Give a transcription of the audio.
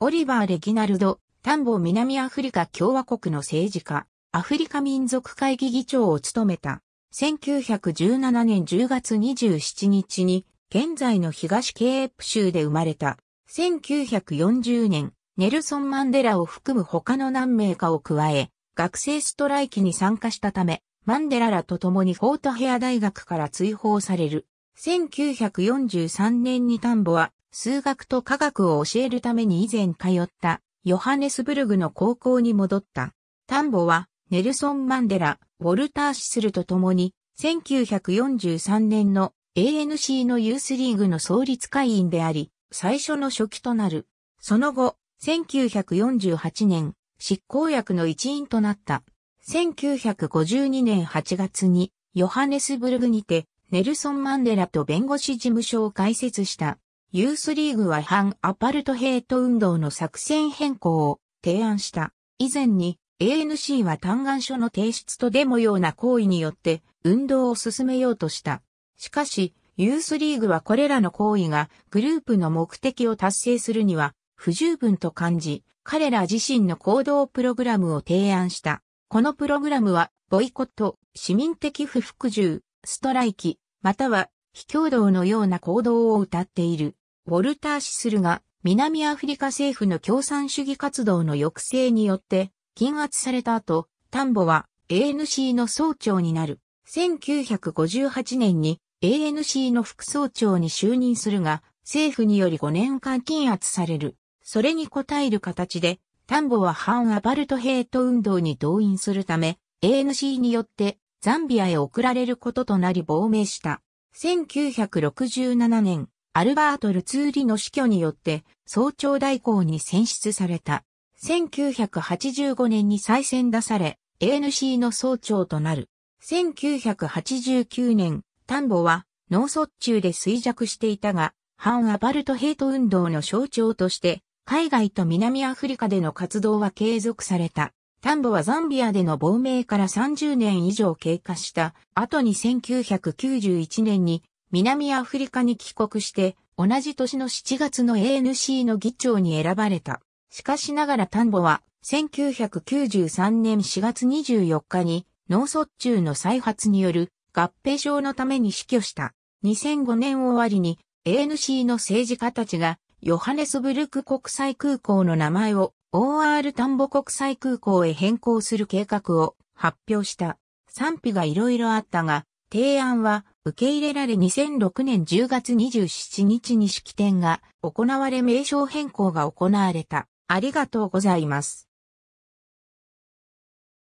オリバー・レギナルド、んぼ南アフリカ共和国の政治家、アフリカ民族会議議長を務めた。1917年10月27日に、現在の東ケープ州で生まれた。1940年、ネルソン・マンデラを含む他の何名かを加え、学生ストライキに参加したため、マンデラらと共にフォートヘア大学から追放される。1943年に田んぼは数学と科学を教えるために以前通ったヨハネスブルグの高校に戻った。タンボはネルソン・マンデラ、ウォルター・シスルと共に1943年の ANC のユースリーグの創立会員であり、最初の初期となる。その後、1948年、執行役の一員となった。1952年8月に、ヨハネスブルグにて、ネルソン・マンデラと弁護士事務所を開設した。ユースリーグは反アパルトヘイト運動の作戦変更を提案した。以前に ANC は嘆願書の提出とデモような行為によって運動を進めようとした。しかし、ユースリーグはこれらの行為がグループの目的を達成するには不十分と感じ、彼ら自身の行動プログラムを提案した。このプログラムは、ボイコット、市民的不服従、ストライキ、または、非共同のような行動を謳っている。ウォルター・シスルが南アフリカ政府の共産主義活動の抑制によって禁圧された後、田んぼは ANC の総長になる。1958年に ANC の副総長に就任するが、政府により5年間禁圧される。それに応える形で、田んぼは反アパルトヘイト運動に動員するため、ANC によってザンビアへ送られることとなり亡命した。1967年、アルバート・ルツーリの死去によって総長代行に選出された。1985年に再選出され、ANC の総長となる。1989年、ンボは脳卒中で衰弱していたが、反アパルトヘイト運動の象徴として、海外と南アフリカでの活動は継続された。ンボはザンビアでの亡命から30年以上経過した後に1991年に南アフリカに帰国して、同じ年の7月の ANC の議長に選ばれた。しかしながらんぼは、1993年4月24日に脳卒中の再発による合併症のために死去した。2005年終わりに ANC の政治家たちがヨハネスブルク国際空港の名前を OR んぼ国際空港へ変更する計画を発表した。賛否がいろいろあったが、提案は受け入れられ2006年10月27日に式典が行われ名称変更が行われた。ありがとうございます。